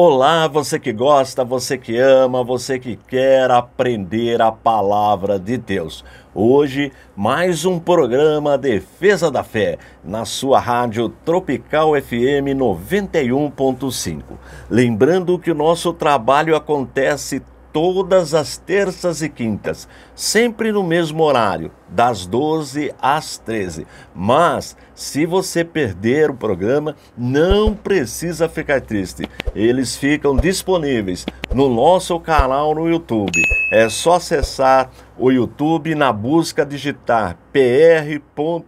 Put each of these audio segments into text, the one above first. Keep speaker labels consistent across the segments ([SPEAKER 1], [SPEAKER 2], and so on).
[SPEAKER 1] Olá, você que gosta, você que ama, você que quer aprender a palavra de Deus. Hoje, mais um programa Defesa da Fé, na sua rádio Tropical FM 91.5. Lembrando que o nosso trabalho acontece todas as terças e quintas, sempre no mesmo horário, das 12 às 13. Mas se você perder o programa, não precisa ficar triste. Eles ficam disponíveis no nosso canal no YouTube. É só acessar o YouTube na busca digitar pr.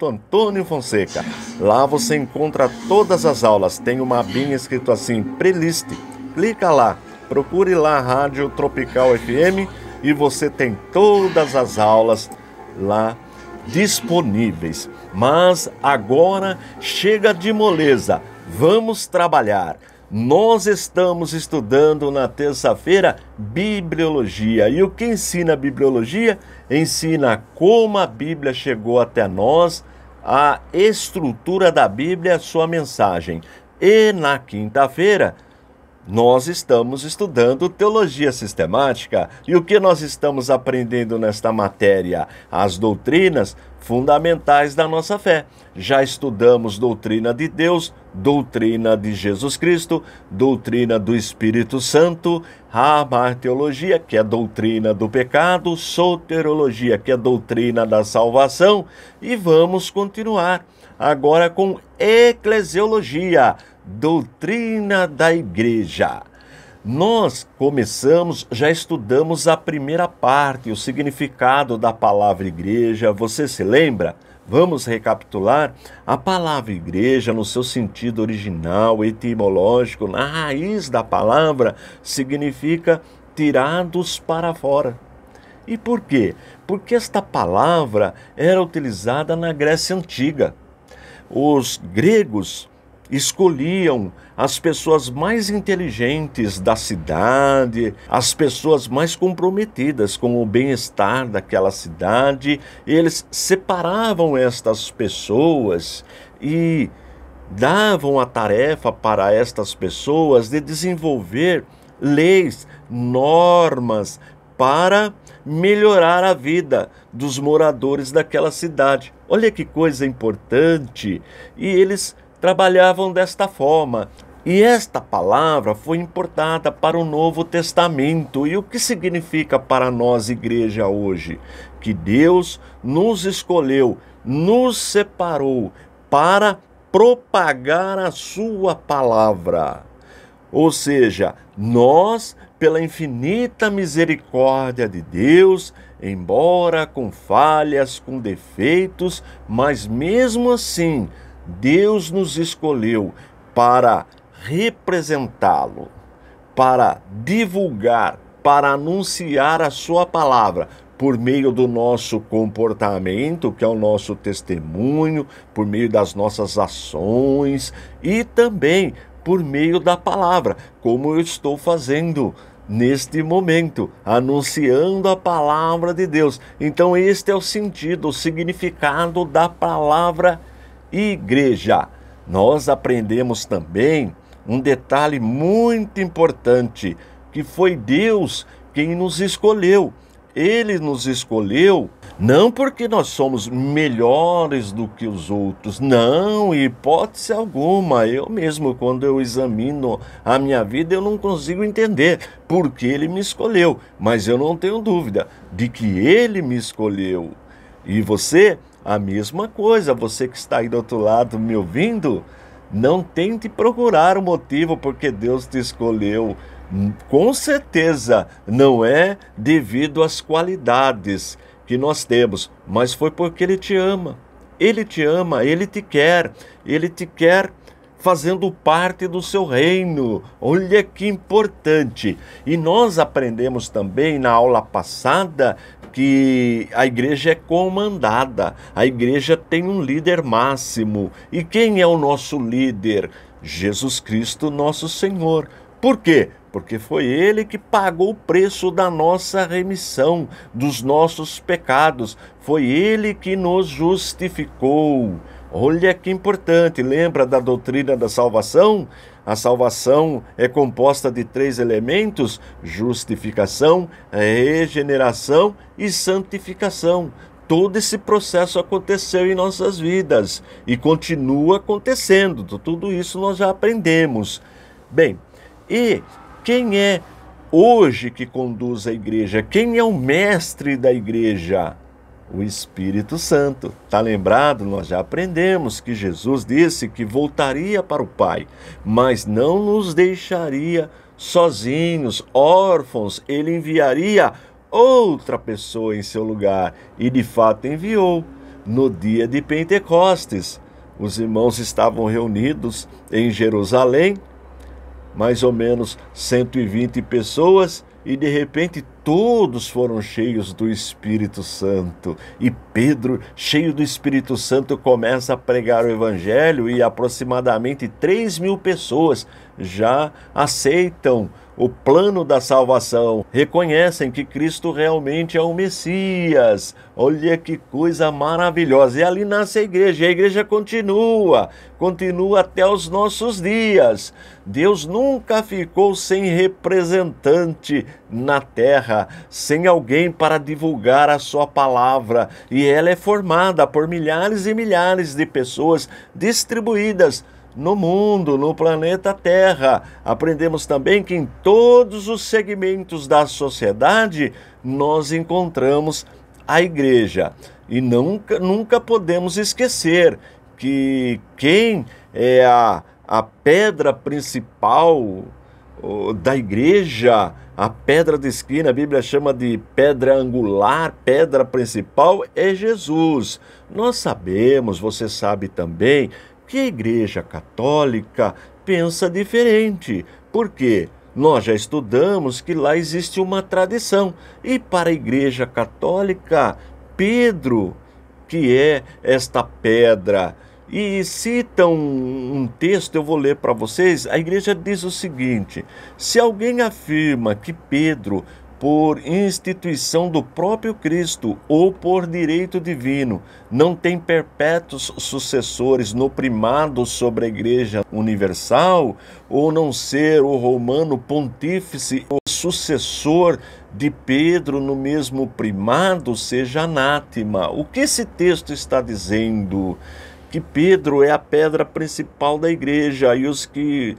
[SPEAKER 1] Antônio Fonseca. Lá você encontra todas as aulas. Tem uma abinha escrito assim, playlist. Clica lá Procure lá a Rádio Tropical FM e você tem todas as aulas lá disponíveis. Mas agora chega de moleza, vamos trabalhar. Nós estamos estudando na terça-feira bibliologia. E o que ensina a bibliologia? Ensina como a Bíblia chegou até nós, a estrutura da Bíblia, a sua mensagem. E na quinta-feira, nós estamos estudando teologia sistemática e o que nós estamos aprendendo nesta matéria? As doutrinas fundamentais da nossa fé. Já estudamos doutrina de Deus, doutrina de Jesus Cristo, doutrina do Espírito Santo, teologia que é doutrina do pecado, soterologia, que é doutrina da salvação, e vamos continuar agora com eclesiologia Doutrina da Igreja. Nós começamos, já estudamos a primeira parte, o significado da palavra igreja. Você se lembra? Vamos recapitular? A palavra igreja, no seu sentido original, etimológico, na raiz da palavra, significa tirados para fora. E por quê? Porque esta palavra era utilizada na Grécia Antiga. Os gregos escolhiam as pessoas mais inteligentes da cidade, as pessoas mais comprometidas com o bem-estar daquela cidade. Eles separavam estas pessoas e davam a tarefa para estas pessoas de desenvolver leis, normas para melhorar a vida dos moradores daquela cidade. Olha que coisa importante! E eles trabalhavam desta forma. E esta palavra foi importada para o Novo Testamento. E o que significa para nós, igreja, hoje? Que Deus nos escolheu, nos separou para propagar a Sua palavra. Ou seja, nós, pela infinita misericórdia de Deus, embora com falhas, com defeitos, mas mesmo assim, Deus nos escolheu para representá-lo, para divulgar, para anunciar a sua palavra por meio do nosso comportamento, que é o nosso testemunho, por meio das nossas ações e também por meio da palavra, como eu estou fazendo neste momento, anunciando a palavra de Deus. Então, este é o sentido, o significado da palavra igreja. Nós aprendemos também um detalhe muito importante, que foi Deus quem nos escolheu. Ele nos escolheu não porque nós somos melhores do que os outros, não, hipótese alguma. Eu mesmo, quando eu examino a minha vida, eu não consigo entender porque ele me escolheu, mas eu não tenho dúvida de que ele me escolheu. E você a mesma coisa, você que está aí do outro lado me ouvindo, não tente procurar o motivo porque Deus te escolheu. Com certeza não é devido às qualidades que nós temos, mas foi porque Ele te ama. Ele te ama, Ele te quer, Ele te quer fazendo parte do seu reino. Olha que importante! E nós aprendemos também na aula passada que a igreja é comandada, a igreja tem um líder máximo. E quem é o nosso líder? Jesus Cristo, nosso Senhor. Por quê? Porque foi Ele que pagou o preço da nossa remissão, dos nossos pecados. Foi Ele que nos justificou. Olha que importante, lembra da doutrina da salvação? A salvação é composta de três elementos: justificação, regeneração e santificação. Todo esse processo aconteceu em nossas vidas e continua acontecendo. Tudo isso nós já aprendemos. Bem, e quem é hoje que conduz a igreja? Quem é o mestre da igreja? o Espírito Santo. está lembrado? Nós já aprendemos que Jesus disse que voltaria para o Pai, mas não nos deixaria sozinhos, órfãos. Ele enviaria outra pessoa em seu lugar e de fato enviou no dia de Pentecostes. Os irmãos estavam reunidos em Jerusalém, mais ou menos 120 pessoas, e de repente todos foram cheios do Espírito Santo. E Pedro, cheio do Espírito Santo, começa a pregar o Evangelho e aproximadamente 3 mil pessoas já aceitam o plano da salvação, reconhecem que Cristo realmente é o Messias. Olha que coisa maravilhosa! E ali nasce a igreja, e a igreja continua, continua até os nossos dias. Deus nunca ficou sem representante na terra, sem alguém para divulgar a sua palavra, e ela é formada por milhares e milhares de pessoas distribuídas no mundo, no planeta Terra. Aprendemos também que em todos os segmentos da sociedade nós encontramos a igreja. E nunca, nunca podemos esquecer que quem é a, a pedra principal da igreja, a pedra de esquina, a Bíblia chama de pedra angular, pedra principal, é Jesus. Nós sabemos, você sabe também, que a Igreja Católica pensa diferente, porque nós já estudamos que lá existe uma tradição e para a Igreja Católica, Pedro, que é esta pedra, e citam um, texto, eu vou ler para vocês. A igreja diz o seguinte: se alguém afirma que Pedro por instituição do próprio Cristo ou por direito divino, não tem perpétuos sucessores no primado sobre a Igreja Universal, ou não ser o romano pontífice o sucessor de Pedro no mesmo primado, seja anátema. O que esse texto está dizendo? Que Pedro é a pedra principal da Igreja e os que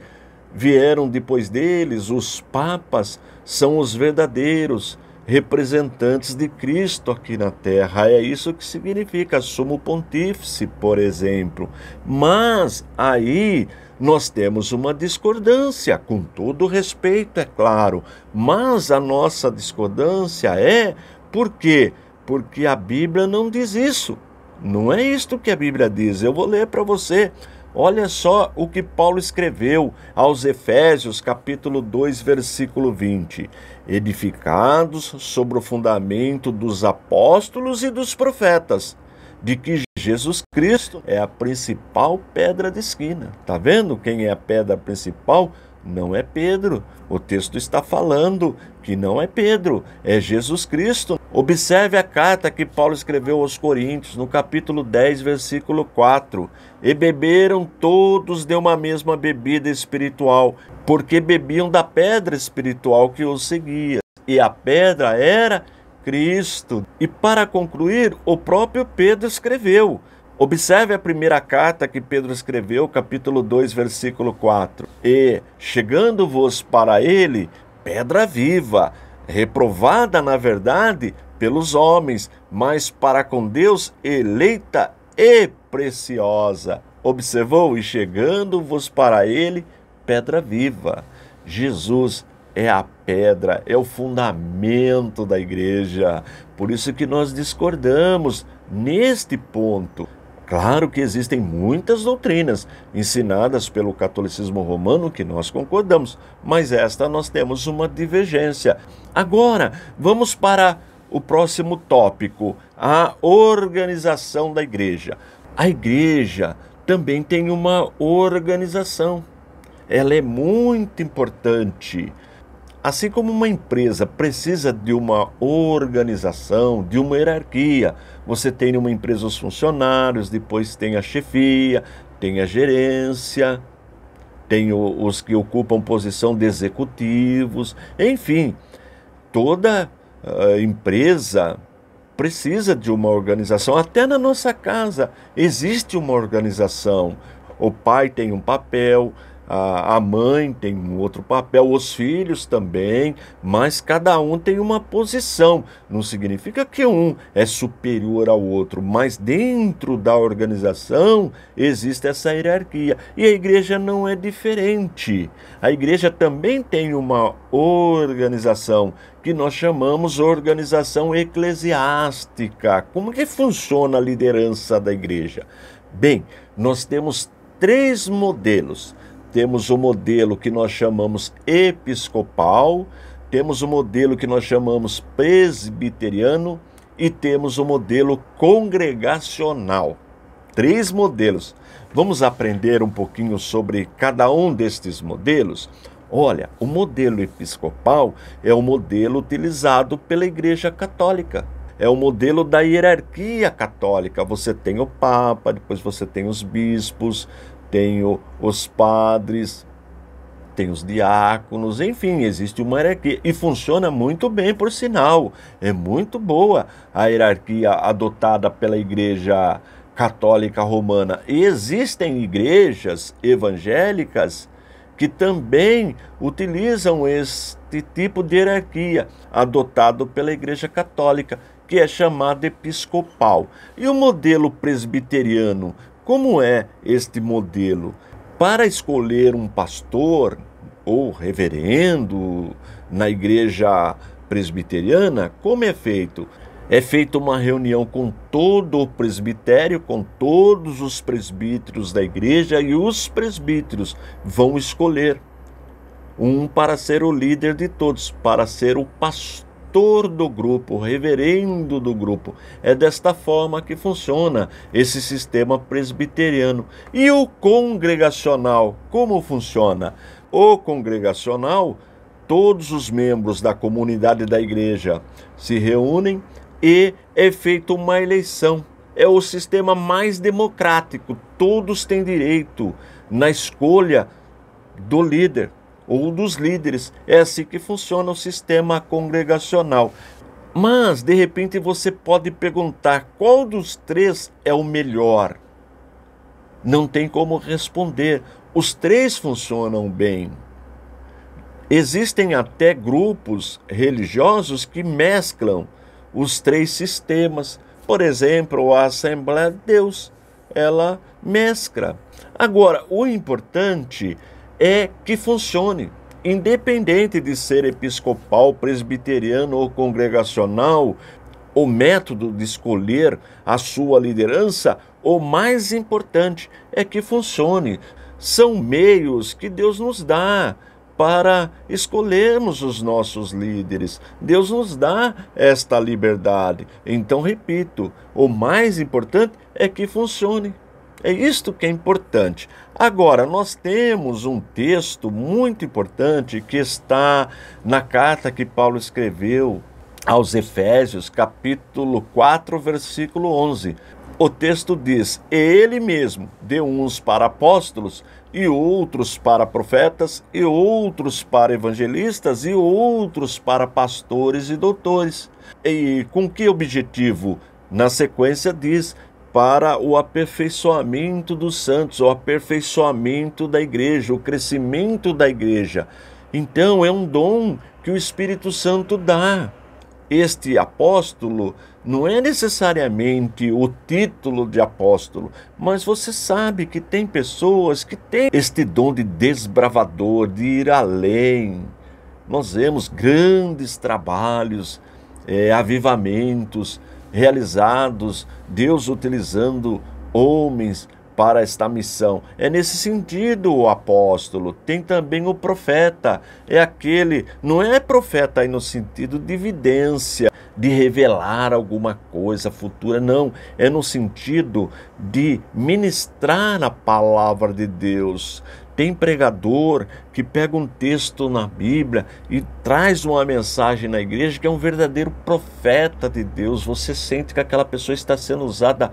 [SPEAKER 1] vieram depois deles, os papas, são os verdadeiros representantes de Cristo aqui na terra. É isso que significa sumo pontífice, por exemplo. Mas aí nós temos uma discordância, com todo respeito, é claro, mas a nossa discordância é por quê? Porque a Bíblia não diz isso. Não é isto que a Bíblia diz. Eu vou ler para você Olha só o que Paulo escreveu aos Efésios, capítulo 2, versículo 20: edificados sobre o fundamento dos apóstolos e dos profetas, de que Jesus Cristo é a principal pedra de esquina. Tá vendo quem é a pedra principal? não é Pedro. O texto está falando que não é Pedro, é Jesus Cristo. Observe a carta que Paulo escreveu aos Coríntios, no capítulo 10, versículo 4. E beberam todos de uma mesma bebida espiritual, porque bebiam da pedra espiritual que os seguia. E a pedra era Cristo. E para concluir, o próprio Pedro escreveu: Observe a primeira carta que Pedro escreveu, capítulo 2, versículo 4. E, chegando-vos para ele, pedra viva, reprovada na verdade pelos homens, mas para com Deus eleita e preciosa. Observou? E chegando-vos para ele, pedra viva. Jesus é a pedra, é o fundamento da igreja. Por isso que nós discordamos neste ponto. Claro que existem muitas doutrinas ensinadas pelo catolicismo romano que nós concordamos, mas esta nós temos uma divergência. Agora, vamos para o próximo tópico, a organização da igreja. A igreja também tem uma organização. Ela é muito importante. Assim como uma empresa precisa de uma organização, de uma hierarquia, você tem uma empresa os funcionários, depois tem a chefia, tem a gerência, tem o, os que ocupam posição de executivos, enfim, toda uh, empresa precisa de uma organização. Até na nossa casa existe uma organização. O pai tem um papel, a, a mãe tem um outro papel, os filhos também, mas cada um tem uma posição. Não significa que um é superior ao outro, mas dentro da organização existe essa hierarquia. E a igreja não é diferente. A igreja também tem uma organização que nós chamamos organização eclesiástica. Como que funciona a liderança da igreja? Bem, nós temos três modelos temos o modelo que nós chamamos episcopal, temos o modelo que nós chamamos presbiteriano e temos o modelo congregacional. Três modelos. Vamos aprender um pouquinho sobre cada um destes modelos? Olha, o modelo episcopal é o modelo utilizado pela Igreja Católica. É o modelo da hierarquia católica. Você tem o Papa, depois você tem os bispos, tenho os padres, tem os diáconos, enfim, existe uma hierarquia e funciona muito bem, por sinal, é muito boa a hierarquia adotada pela Igreja Católica Romana. E existem igrejas evangélicas que também utilizam este tipo de hierarquia adotado pela Igreja Católica, que é chamada episcopal. E o modelo presbiteriano como é este modelo? Para escolher um pastor ou reverendo na igreja presbiteriana, como é feito? É feita uma reunião com todo o presbitério, com todos os presbíteros da igreja, e os presbíteros vão escolher um para ser o líder de todos, para ser o pastor mentor do grupo, reverendo do grupo. É desta forma que funciona esse sistema presbiteriano. E o congregacional, como funciona? O congregacional, todos os membros da comunidade da igreja se reúnem e é feita uma eleição. É o sistema mais democrático, todos têm direito na escolha do líder ou dos líderes. É assim que funciona o sistema congregacional. Mas, de repente, você pode perguntar qual dos três é o melhor. Não tem como responder. Os três funcionam bem. Existem até grupos religiosos que mesclam os três sistemas. Por exemplo, a Assembleia de Deus, ela mescla. Agora, o importante é que funcione. Independente de ser episcopal, presbiteriano ou congregacional, o método de escolher a sua liderança, o mais importante é que funcione. São meios que Deus nos dá para escolhermos os nossos líderes. Deus nos dá esta liberdade. Então, repito, o mais importante é que funcione. É isto que é importante. Agora, nós temos um texto muito importante que está na carta que Paulo escreveu aos Efésios, capítulo 4, versículo 11. O texto diz: Ele mesmo deu uns para apóstolos, e outros para profetas, e outros para evangelistas, e outros para pastores e doutores. E com que objetivo? Na sequência, diz: para o aperfeiçoamento dos santos, o aperfeiçoamento da igreja, o crescimento da igreja. Então, é um dom que o Espírito Santo dá. Este apóstolo não é necessariamente o título de apóstolo, mas você sabe que tem pessoas que têm este dom de desbravador, de ir além. Nós vemos grandes trabalhos, é, avivamentos, realizados, Deus utilizando homens para esta missão. É nesse sentido o apóstolo, tem também o profeta, é aquele, não é profeta aí no sentido de evidência, de revelar alguma coisa futura, não, é no sentido de ministrar a palavra de Deus, tem pregador que pega um texto na Bíblia e traz uma mensagem na igreja que é um verdadeiro profeta de Deus. Você sente que aquela pessoa está sendo usada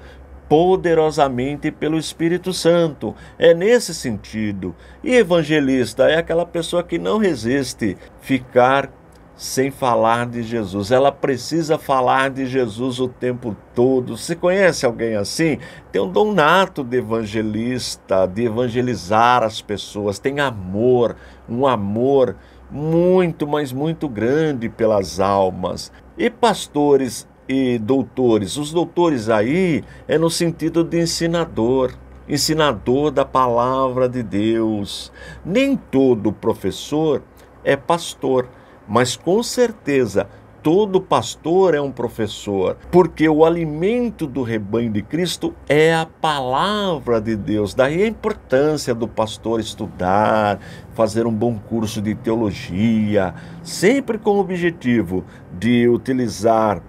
[SPEAKER 1] poderosamente pelo Espírito Santo. É nesse sentido. E evangelista é aquela pessoa que não resiste ficar sem falar de Jesus. Ela precisa falar de Jesus o tempo todo. Você conhece alguém assim? Tem um dom nato de evangelista, de evangelizar as pessoas, tem amor, um amor muito, mas muito grande pelas almas. E pastores e doutores, os doutores aí é no sentido de ensinador ensinador da palavra de Deus. Nem todo professor é pastor mas com certeza todo pastor é um professor, porque o alimento do rebanho de Cristo é a palavra de Deus. Daí a importância do pastor estudar, fazer um bom curso de teologia, sempre com o objetivo de utilizar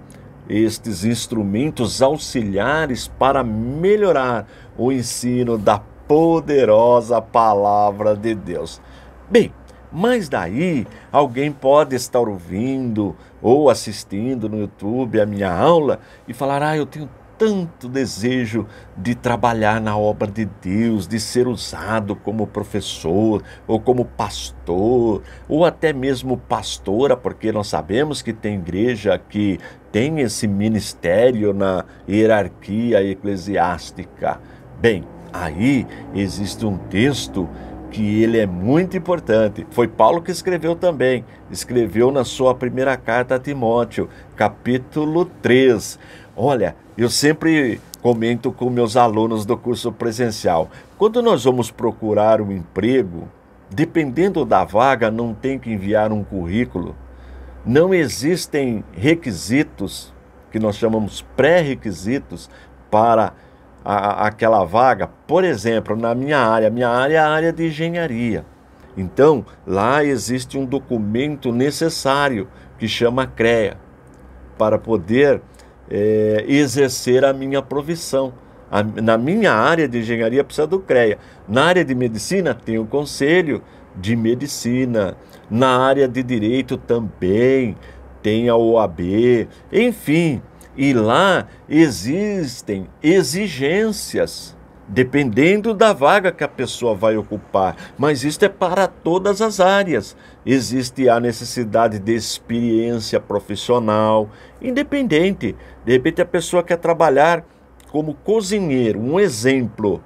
[SPEAKER 1] estes instrumentos auxiliares para melhorar o ensino da poderosa palavra de Deus. Bem, mas daí alguém pode estar ouvindo ou assistindo no YouTube a minha aula e falar: ah, eu tenho tanto desejo de trabalhar na obra de Deus, de ser usado como professor ou como pastor, ou até mesmo pastora, porque nós sabemos que tem igreja que tem esse ministério na hierarquia eclesiástica. Bem, aí existe um texto que ele é muito importante. Foi Paulo que escreveu também, escreveu na sua primeira carta a Timóteo, capítulo 3. Olha, eu sempre comento com meus alunos do curso presencial. Quando nós vamos procurar um emprego, dependendo da vaga, não tem que enviar um currículo. Não existem requisitos, que nós chamamos pré-requisitos, para a, aquela vaga, por exemplo, na minha área, minha área é a área de engenharia. Então, lá existe um documento necessário que chama CREA para poder é, exercer a minha profissão. A, na minha área de engenharia precisa do CREA. Na área de medicina tem o conselho de medicina. Na área de direito também tem a OAB. Enfim, e lá existem exigências, dependendo da vaga que a pessoa vai ocupar. Mas isto é para todas as áreas. Existe a necessidade de experiência profissional, independente. De repente, a pessoa quer trabalhar como cozinheiro, um exemplo.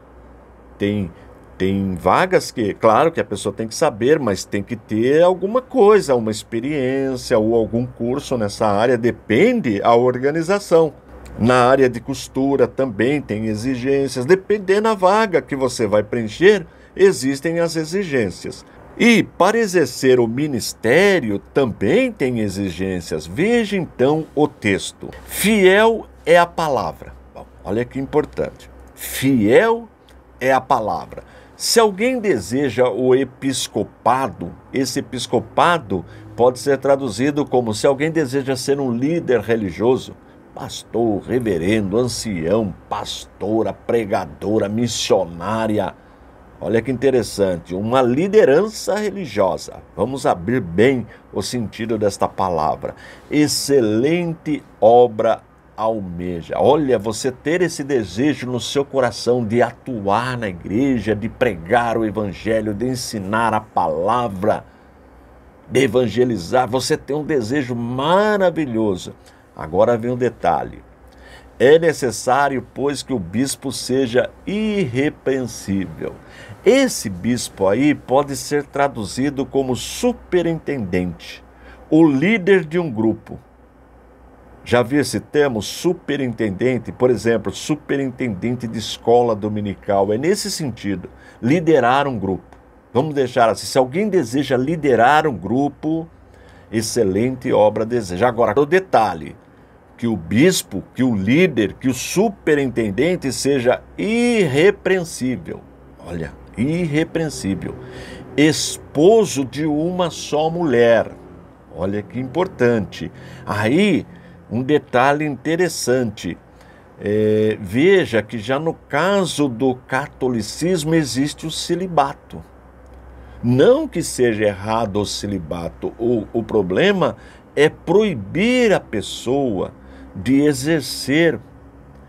[SPEAKER 1] Tem tem vagas que, claro que a pessoa tem que saber, mas tem que ter alguma coisa, uma experiência ou algum curso nessa área, depende a organização. Na área de costura também tem exigências, dependendo da vaga que você vai preencher, existem as exigências. E para exercer o ministério também tem exigências. Veja então o texto. Fiel é a palavra. Bom, olha que importante. Fiel é a palavra. Se alguém deseja o episcopado, esse episcopado pode ser traduzido como se alguém deseja ser um líder religioso, pastor, reverendo, ancião, pastora, pregadora, missionária. Olha que interessante, uma liderança religiosa. Vamos abrir bem o sentido desta palavra. Excelente obra almeja. Olha, você ter esse desejo no seu coração de atuar na igreja, de pregar o evangelho, de ensinar a palavra, de evangelizar, você tem um desejo maravilhoso. Agora vem um detalhe. É necessário, pois, que o bispo seja irrepreensível. Esse bispo aí pode ser traduzido como superintendente, o líder de um grupo. Já vi esse termo superintendente, por exemplo, superintendente de escola dominical. É nesse sentido, liderar um grupo. Vamos deixar assim, se alguém deseja liderar um grupo, excelente obra deseja. Agora, o detalhe, que o bispo, que o líder, que o superintendente seja irrepreensível. Olha, irrepreensível. Esposo de uma só mulher. Olha que importante. Aí um detalhe interessante. É, veja que já no caso do catolicismo existe o celibato. Não que seja errado o celibato, o, o problema é proibir a pessoa de exercer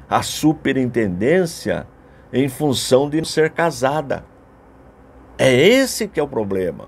[SPEAKER 1] a superintendência em função de ser casada. É esse que é o problema.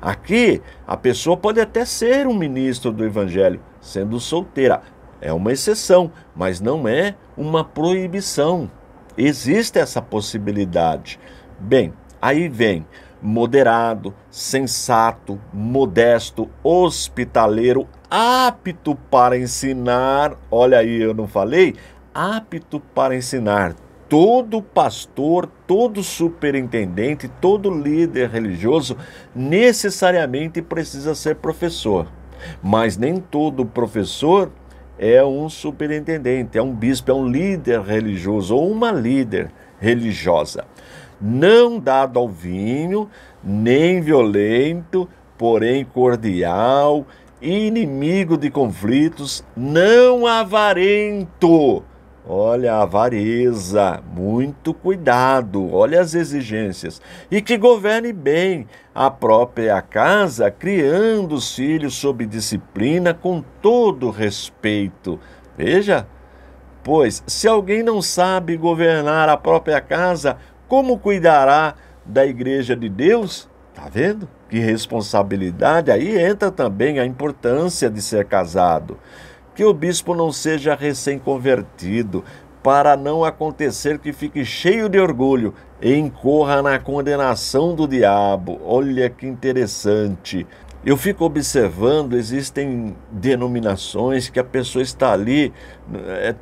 [SPEAKER 1] Aqui, a pessoa pode até ser um ministro do evangelho, sendo solteira. É uma exceção, mas não é uma proibição. Existe essa possibilidade. Bem, aí vem moderado, sensato, modesto, hospitaleiro, apto para ensinar. Olha aí, eu não falei? Apto para ensinar. Todo pastor, todo superintendente, todo líder religioso necessariamente precisa ser professor. Mas nem todo professor é um superintendente, é um bispo, é um líder religioso ou uma líder religiosa. Não dado ao vinho, nem violento, porém cordial, inimigo de conflitos, não avarento, Olha a avareza, muito cuidado, olha as exigências. E que governe bem a própria casa, criando os filhos sob disciplina com todo respeito. Veja, pois se alguém não sabe governar a própria casa, como cuidará da igreja de Deus? Tá vendo? Que responsabilidade! Aí entra também a importância de ser casado que o bispo não seja recém-convertido, para não acontecer que fique cheio de orgulho e incorra na condenação do diabo. Olha que interessante. Eu fico observando, existem denominações que a pessoa está ali é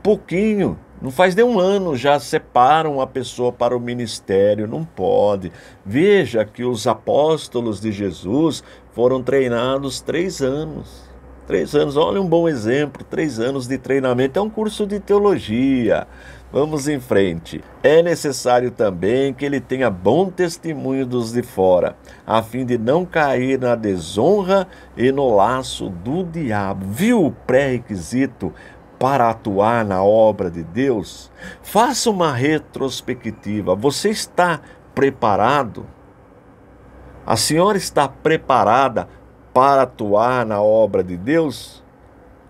[SPEAKER 1] pouquinho, não faz nem um ano já separam a pessoa para o ministério, não pode. Veja que os apóstolos de Jesus foram treinados três anos. Três anos, olha um bom exemplo, três anos de treinamento, é um curso de teologia. Vamos em frente. É necessário também que ele tenha bom testemunho dos de fora, a fim de não cair na desonra e no laço do diabo. Viu o pré-requisito para atuar na obra de Deus? Faça uma retrospectiva. Você está preparado? A senhora está preparada para atuar na obra de Deus,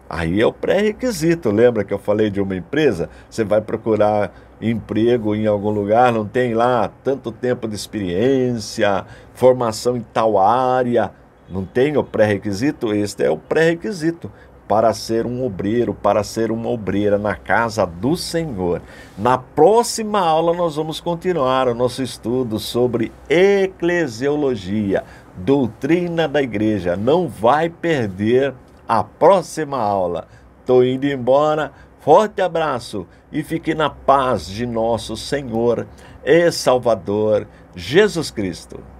[SPEAKER 1] aí é o pré-requisito. Lembra que eu falei de uma empresa? Você vai procurar emprego em algum lugar, não tem lá tanto tempo de experiência, formação em tal área, não tem o pré-requisito? Este é o pré-requisito para ser um obreiro, para ser uma obreira na casa do Senhor. Na próxima aula nós vamos continuar o nosso estudo sobre eclesiologia doutrina da igreja. Não vai perder a próxima aula. Estou indo embora. Forte abraço e fique na paz de nosso Senhor e Salvador Jesus Cristo.